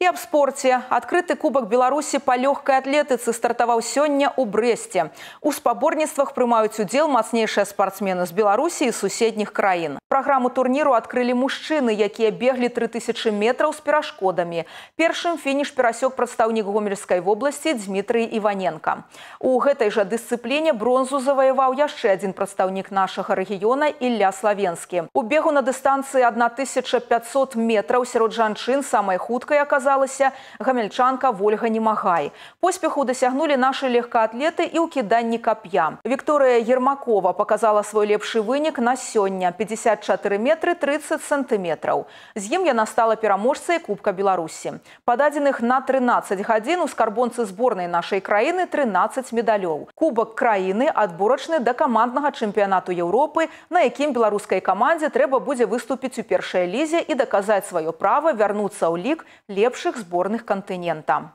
И об спорте: открытый кубок Беларуси по легкой атлетыцы стартовал сегодня ў Бресте. У спаборніцтвах прымаюць удзел мощнейшие спортсмены з Беларуси и соседних краін. Праграму турніру адкрылі мужчыны, якія беглі 3000 метраў з перашкодамі. Першым фініш перасёк прадстаўнік гомельскай вобласці Дмітрый Іваненко. У гэтай жа дысцыпліне бронзу заваяваў яшчэ адзін прадстаўнік нашага рэгіёна Ілля Славенскі. У бегу на дыстанцыі 1500 метраў сярод жанчын самай хуткай аказалася гамельчанка Вольга Немагай. Поспеху дасягнулі нашы легкаатлеты і ў кіданні кап'я. Вікторыя Ермакова паказала свой лепшы вынік на сёння 50 54 метры 30 сантиметраў. З ім яна стала пераможцай кубка Беларусі. Пададзеных на 13 гадзін у скарбонцы зборнай нашай краіны 13 медалёў. Кубак краіны адборачны да каманднага чэмпіянату Еўропы, на якім беларускай камандзе трэба будзе выступіць у першай лізе і даказаць сваё права вярнуцца ў лік лепшых зборных кантынента.